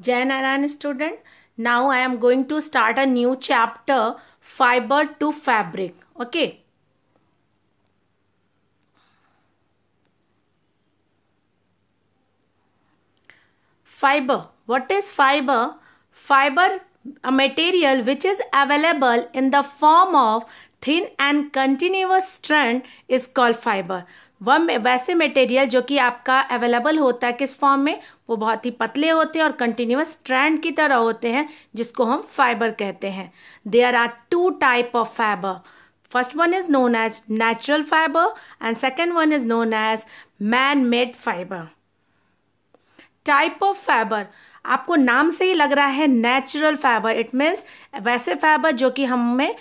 Jai Narayan student. Now I am going to start a new chapter fiber to fabric. Okay. Fiber. What is fiber? Fiber a material which is available in the form of thin and continuous strand is called fiber. वह वैसे material जो कि आपका available होता है किस form में वो बहुत ही पतले होते हैं और कंटिन्यूस स्ट्रैंड की तरह होते हैं जिसको हम फाइबर कहते हैं there are two type of fibre first one is known as natural fibre and second one is known as man made fibre type of fibre आपको नाम से ही लग रहा है नेचुरल फैबर इट मीन्स वैसे फैबर जो कि हमें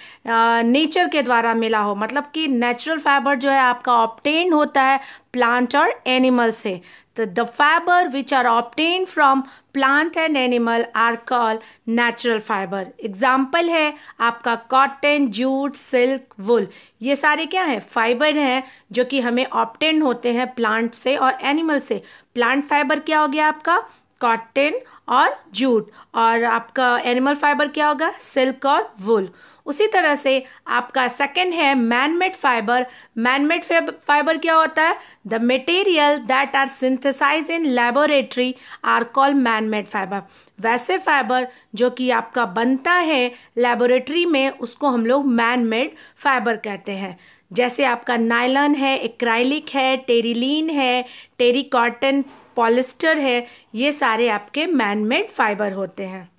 नेचर के द्वारा मिला हो मतलब कि नेचुरल फाइबर जो है आपका ऑप्टेन होता है plant or animal से तो the fiber which are obtained from plant and animal are called natural fiber example है आपका cotton jute silk wool ये सारे क्या है फाइबर हैं जो कि हमें ऑप्टेन होते हैं प्लांट से और एनिमल से प्लांट फाइबर क्या हो गया आपका कॉटन और जूट और आपका एनिमल फाइबर क्या होगा सिल्क और वुल उसी तरह से आपका सेकंड है मैनमेड फाइबर मैनमेड फाइबर क्या होता है the material that are synthesise in laboratory are call manmade fibre वैसे फाइबर जो कि आपका बनता है लेबोरेटरी में उसको हम लोग मैनमेड फाइबर कहते हैं जैसे आपका नायलन है एक्राइलिक है टेरिलीन है टेरी कॉटन पॉलिस्टर है ये सारे आपके मैन मेड फाइबर होते हैं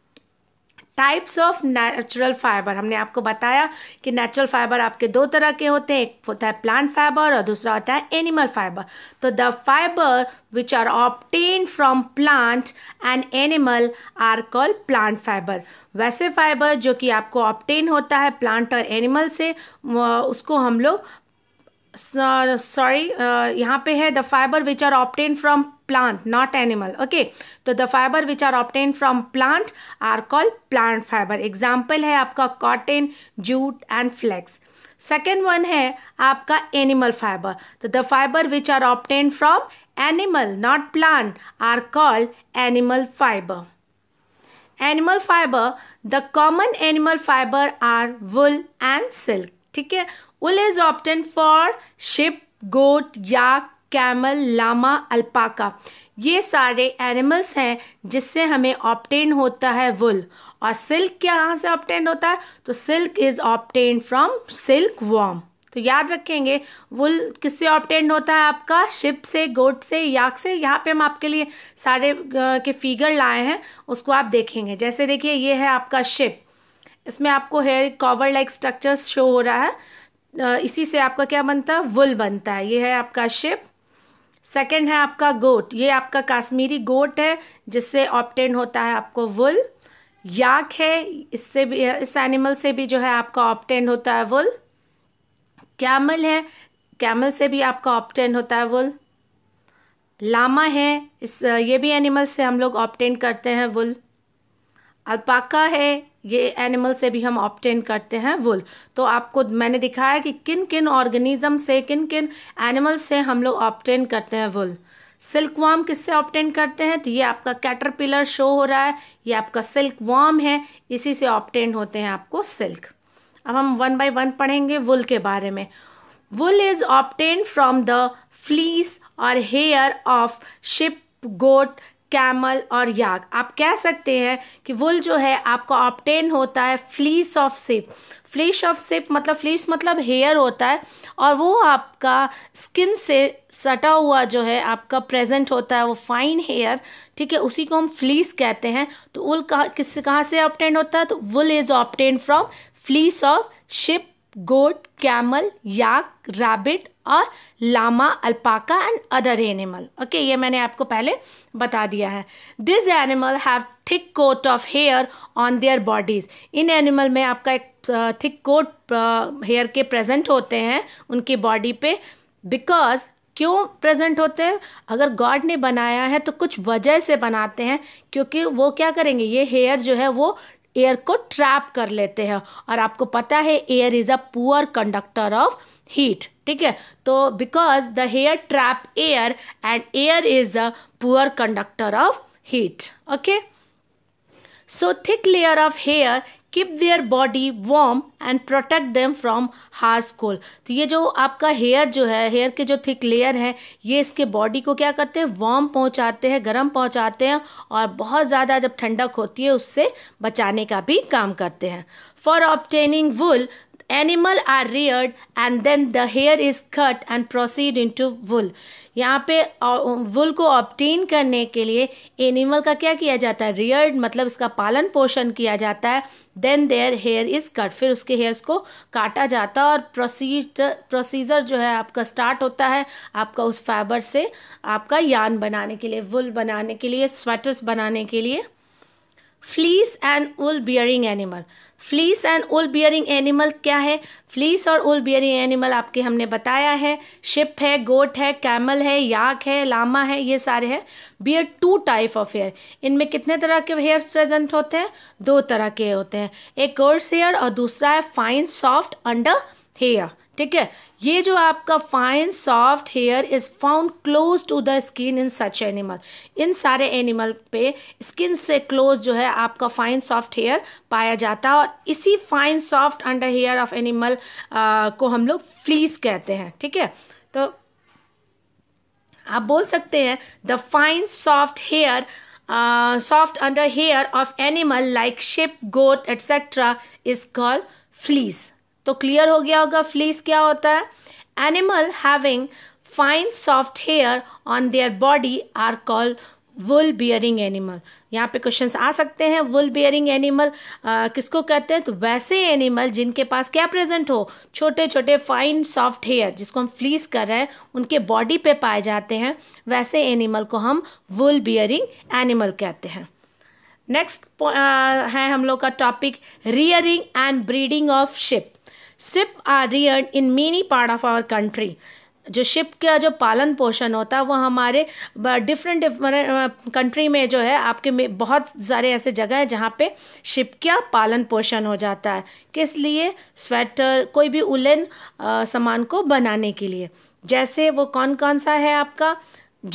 टाइप्स ऑफ नेचुरल फाइबर हमने आपको बताया कि नेचुरल फाइबर आपके दो तरह के होते हैं एक होता है प्लांट फाइबर और दूसरा होता है एनिमल फाइबर तो the fibre which are obtain from plant and animal are called plant fibre वैसे फाइबर जो कि आपको ऑप्टेन होता है प्लांट और एनिमल से उसको हम लोग सॉरी यहाँ पे है the fibre which are obtain from plant not animal okay तो the fiber which are obtained from plant are called plant fiber example है आपका cotton jute and flax second one है आपका एनिमल फाइबर तो the fibre which are obtain from animal not plant are called animal fibre animal fibre the common animal fibre are wool and silk ठीक है wool is obtain for sheep goat yak camel llama alpaca ये सारे animals हैं जिससे हमें obtain होता है वुल और सिल्क यहाँ से ऑप्टेन होता है तो silk is obtain from silk worm तो याद रखेंगे वुल किससे ऑप्टेंड होता है आपका शिप से गोट से याक से यहाँ पे हम आपके लिए सारे के फिगर लाए हैं उसको आप देखेंगे जैसे देखिए ये है आपका शिप इसमें आपको hair cover like structures show हो रहा है इसी से आपका क्या बनता है वुल बनता है ये है आपका शिप सेकेंड है आपका गोट ये आपका काश्मीरी गोट है जिससे ऑप्टेन होता है आपको वुल याक है इससे भी इस एनिमल से भी जो है आपका ऑप्टेन होता है वुल कैमल है कैमल से भी आपका ऑप्टेन होता है वुल लामा है इस ये भी एनिमल से हम लोग ऑप्टेन करते हैं वुल अल्पाका है ये एनिमल से भी हम ऑप्टेन करते हैं वुल तो आपको मैंने दिखाया कि किन किन ऑर्गेनिज्म से किन किन एनिमल से हम लोग ऑप्टेन करते हैं वुल सिल्क वाम किससे ऑप्टेन करते हैं तो ये आपका कैटरपिलर शो हो रहा है ये आपका सिल्क वाम है इसी से ऑप्टेन होते हैं आपको सिल्क अब हम वन बाय वन पढ़ेंगे वुल के बारे में wool is obtain from the fleece और hair of sheep goat camel और याग आप कह सकते हैं कि वुल जो है आपका ऑप्टेन होता है fleece of sheep fleece of sheep मतलब फ्लीस मतलब हेयर होता है और वो आपका स्किन से सटा हुआ जो है आपका प्रेजेंट होता है वो फाइन हेयर ठीक है उसी को हम फ्लीस कहते हैं तो वुल कहाँ किस कहाँ से ऑप्टेन होता है तो wool is obtain from fleece of sheep goat, camel, yak, rabbit और llama alpaca and other animal okay ये मैंने आपको पहले बता दिया है this animal have thick coat of hair on their bodies इन एनिमल में आपका एक थिक कोट हेयर के प्रेजेंट होते हैं उनकी बॉडी पे बिकॉज क्यों प्रेजेंट होते हैं अगर गॉड ने बनाया है तो कुछ वजह से बनाते हैं क्योंकि वो क्या करेंगे ये हेयर जो है वो एयर को ट्रैप कर लेते हैं और आपको पता है air is a poor conductor of heat ठीक है तो because the hair trap air and air is a poor conductor of heat okay So thick layer of hair keep their body warm and protect them from harsh cold तो ये जो आपका hair जो है hair के जो thick layer है ये इसके बॉडी को क्या करते हैं वार्म पहुँचाते हैं गर्म पहुँचाते हैं और बहुत ज़्यादा जब ठंडक होती है उससे बचाने का भी काम करते हैं for obtaining wool animal are reared and then the hair is cut and proceed into wool यहाँ पे वुल को ऑप्टेन करने के लिए एनिमल का क्या किया जाता है रियर्ड मतलब इसका पालन पोषण किया जाता है then their hair is cut फिर उसके हेयर्स को काटा जाता है और प्रोसीज प्रोसीजर जो है आपका स्टार्ट होता है आपका उस फाइबर से आपका यान बनाने के लिए वुल बनाने के लिए स्वेटर्स बनाने के लिए fleece and wool bearing animal fleece and wool bearing animal क्या है फ्लीस और उल बियरिंग एनिमल आपके हमने बताया है शिप है गोट है कैमल है याक है लामा है ये सारे हैं bear two type of hair इनमें कितने तरह के हेयर प्रेजेंट होते हैं दो तरह के होते हैं एक कर्स हेयर और दूसरा है फाइन सॉफ्ट अंडर हेयर ठीक है ये जो आपका fine soft hair is found close to the skin in such animal इन सारे एनिमल पे स्किन से क्लोज जो है आपका फाइन सॉफ्ट हेयर पाया जाता है और इसी fine soft under hair of animal को हम लोग फ्लीस कहते हैं ठीक है तो आप बोल सकते हैं the fine soft hair soft under hair of animal like sheep goat etcetera is call fleece तो क्लियर हो गया होगा फ्लीस क्या होता है animal having fine soft hair on their body are called wool bearing animal यहाँ पे questions आ सकते हैं वुल बियरिंग एनिमल किसको कहते हैं तो वैसे एनिमल जिनके पास क्या प्रेजेंट हो छोटे छोटे फाइन सॉफ्ट हेयर जिसको हम फ्लीस कर रहे हैं उनके बॉडी पे पाए जाते हैं वैसे एनिमल को हम वुल बियरिंग एनिमल कहते हैं नेक्स्ट है हम लोग का topic rearing and breeding of sheep sheep are reared in many part of our country जो शिप का जो पालन पोषण होता है वो हमारे डिफरेंट कंट्री में जो है आपके में बहुत सारे ऐसे जगह हैं जहाँ पे शिप का पालन पोषण हो जाता है किस लिए स्वेटर कोई भी उलन सामान को बनाने के लिए जैसे वो कौन कौन सा है आपका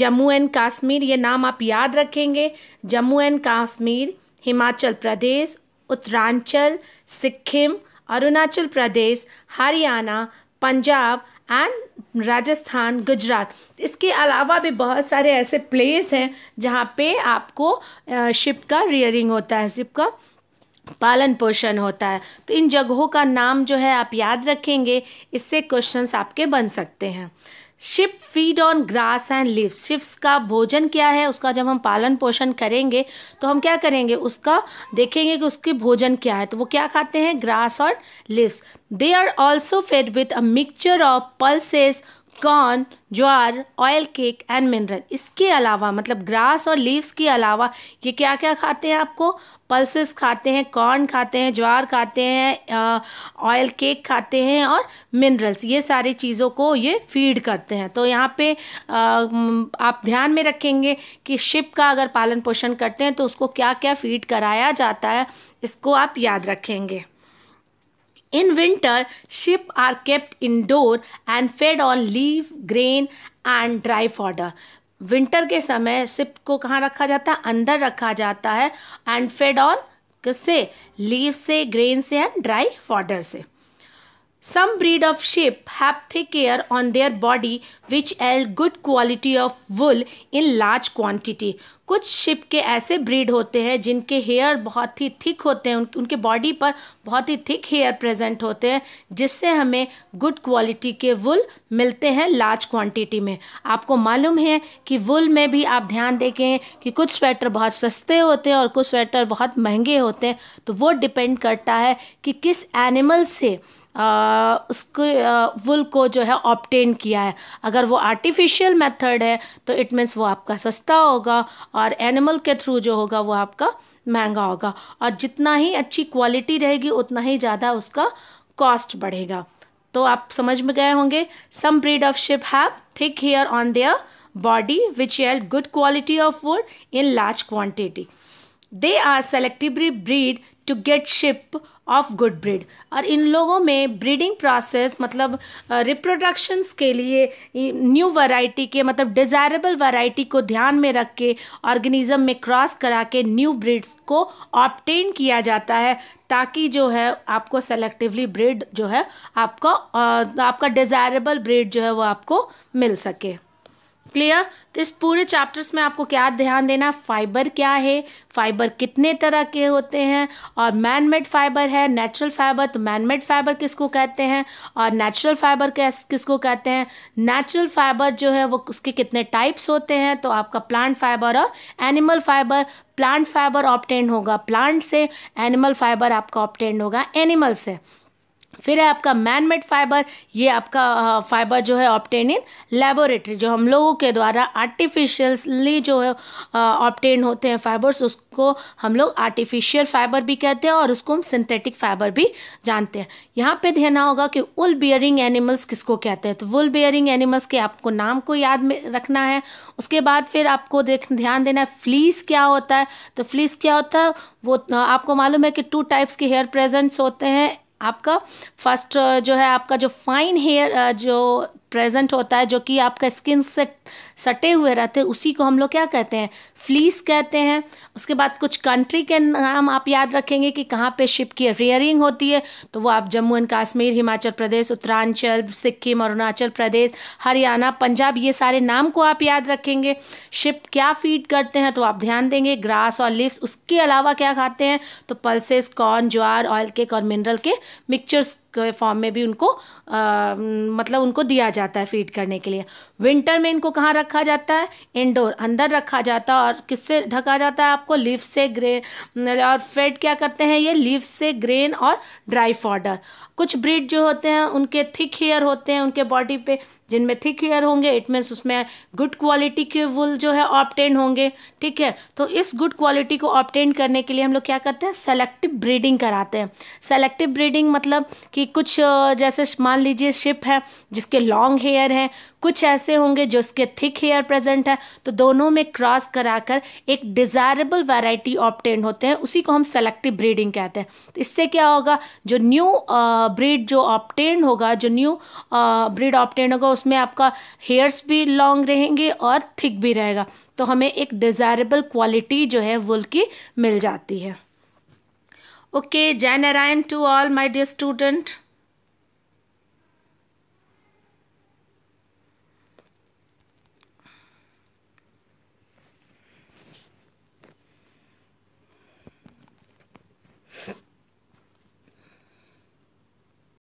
जम्मू एंड कश्मीर ये नाम आप याद रखेंगे जम्मू एंड कश्मीर हिमाचल प्रदेश उत्तरांचल सिक्किम अरुणाचल प्रदेश हरियाणा पंजाब एंड राजस्थान गुजरात इसके अलावा भी बहुत सारे ऐसे प्लेस हैं जहाँ पे आपको शिप का रियरिंग होता है शिप का पालन पोषण होता है तो इन जगहों का नाम जो है आप याद रखेंगे इससे क्वेश्चंस आपके बन सकते हैं sheep feed on grass and leaves sheeps का भोजन क्या है उसका जब हम पालन पोषण करेंगे तो हम क्या करेंगे उसका देखेंगे कि उसके भोजन क्या है तो वो क्या खाते हैं ग्रास और leaves they are also fed with a mixture of pulses corn jowar oil cake and mineral इसके अलावा मतलब ग्रास और लीव्स के अलावा ये क्या क्या खाते हैं आपको पल्सेस खाते हैं कॉर्न खाते हैं ज्वार खाते हैं ऑयल केक खाते हैं और मिनरल्स ये सारी चीज़ों को ये फीड करते हैं तो यहाँ पे आ, आप ध्यान में रखेंगे कि शिप का अगर पालन पोषण करते हैं तो उसको क्या क्या फीड कराया जाता है इसको आप याद रखेंगे In winter, sheep are kept indoor and fed on leaf, grain and dry fodder. Winter के समय सिप को कहाँ रखा जाता है अंदर रखा जाता है एंड फेड ऑन किससे लीव से ग्रेन से एंड ड्राई फॉडर से Some breed of sheep have thick hair on their body which add good quality of wool in large quantity. कुछ शिप के ऐसे ब्रीड होते हैं जिनके हेयर बहुत ही थिक होते हैं उन, उनके बॉडी पर बहुत ही थिक हेयर प्रेजेंट होते हैं जिससे हमें गुड क्वालिटी के वुल मिलते हैं लार्ज क्वांटिटी में आपको मालूम है कि वुल में भी आप ध्यान देखें कि कुछ स्वेटर बहुत सस्ते होते हैं और कुछ स्वेटर बहुत महंगे होते हैं तो वो डिपेंड करता है कि किस एनिमल से उसको वुल को जो है ऑप्टेन किया है अगर वो आर्टिफिशियल मेथड है तो इट मीन्स वो आपका सस्ता होगा और एनिमल के थ्रू जो होगा वो आपका महंगा होगा और जितना ही अच्छी क्वालिटी रहेगी उतना ही ज़्यादा उसका कॉस्ट बढ़ेगा तो आप समझ में गए होंगे some breed of sheep have thick hair on their body which held good quality of wool in large quantity they are selectively breed to get sheep of good breed और इन लोगों में ब्रीडिंग प्रोसेस मतलब reproductions के लिए new variety के मतलब desirable variety को ध्यान में रख के ऑर्गेनिज्म में क्रॉस करा के न्यू ब्रीड्स को ऑप्टेन किया जाता है ताकि जो है आपको सेलेक्टिवली ब्रीड जो है आपका आपका डिज़ायरेबल ब्रीड जो है वो आपको मिल सके क्लियर तो इस पूरे चैप्टर्स में आपको क्या ध्यान देना फाइबर क्या है फाइबर कितने तरह के होते हैं और मैन मेड फाइबर है नेचुरल फाइबर तो मैन मेड फाइबर किसको कहते हैं और नेचुरल फाइबर किसको कहते हैं नेचुरल फाइबर जो है वो उसके कितने टाइप्स होते हैं तो आपका प्लांट फाइबर और animal fibre plant fibre obtained होगा प्लांट से एनिमल फाइबर आपका ऑप्टेंड होगा एनिमल से फिर है आपका मैनमेड फाइबर ये आपका फाइबर जो है ऑप्टेन इन लेबोरेटरी जो हम लोगों के द्वारा आर्टिफिशियली जो है ऑप्टेन होते हैं फाइबर्स उसको हम लोग आर्टिफिशियल फाइबर भी कहते हैं और उसको हम सिंथेटिक फाइबर भी जानते हैं यहाँ पे ध्यान होगा कि उल बियरिंग एनिमल्स किसको कहते हैं तो वुल बियरिंग एनिमल्स के आपको नाम को याद में रखना है उसके बाद फिर आपको देख ध्यान देना है फ्लीस क्या होता है तो फ्लीस क्या होता है वो आपको मालूम है कि टू टाइप्स के हेयर प्रेजेंट्स होते हैं आपका फर्स्ट uh, जो है आपका जो फाइन हेयर uh, जो प्रेजेंट होता है जो कि आपका स्किन से सटे हुए रहते हैं उसी को हम लोग क्या कहते हैं फ्लीस कहते हैं उसके बाद कुछ कंट्री के नाम आप याद रखेंगे कि कहाँ पे शिप की रेयरिंग होती है तो वो आप जम्मू एंड कश्मीर हिमाचल प्रदेश उत्तरांचल सिक्किम अरुणाचल प्रदेश हरियाणा पंजाब ये सारे नाम को आप याद रखेंगे शिप क्या फीड करते हैं तो आप ध्यान देंगे ग्रास और लिप्स उसके अलावा क्या खाते हैं तो pulses corn jowar oil cake और मिनरल के मिक्सचर्स के फॉर्म में भी उनको आ, मतलब उनको दिया जाता है फीड करने के लिए विंटर में इनको कहाँ रखा जाता है इंडोर अंदर रखा जाता है और किससे ढका जाता है आपको लीफ से ग्रेन और फेड क्या करते हैं ये लीफ से ग्रेन और ड्राई फॉर्डर कुछ ब्रीड जो होते हैं उनके थिक हेयर होते हैं उनके बॉडी पे जिनमें थिक हेयर होंगे इट मीन्स उसमें गुड क्वालिटी के वुल जो है ऑप्टेन होंगे ठीक है तो इस गुड क्वालिटी को ऑप्टेन करने के लिए हम लोग क्या करते हैं सेलेक्टिव ब्रीडिंग कराते हैं सेलेक्टिव ब्रीडिंग मतलब कि कि कुछ जैसे मान लीजिए शिप है जिसके लॉन्ग हेयर हैं कुछ ऐसे होंगे जो उसके थिक हेयर प्रेजेंट है तो दोनों में क्रॉस कराकर एक डिज़ायरेबल वैरायटी ऑप्टेन होते हैं उसी को हम सेलेक्टिव ब्रीडिंग कहते हैं तो इससे क्या होगा जो न्यू ब्रीड जो ऑप्टेन होगा जो न्यू ब्रीड ऑप्टेन होगा उसमें आपका हेयर्स भी लॉन्ग रहेंगे और थिक भी रहेगा तो हमें एक डिज़ायरेबल क्वालिटी जो है वुल की मिल जाती है Okay, Jai Narayan to all my dear student.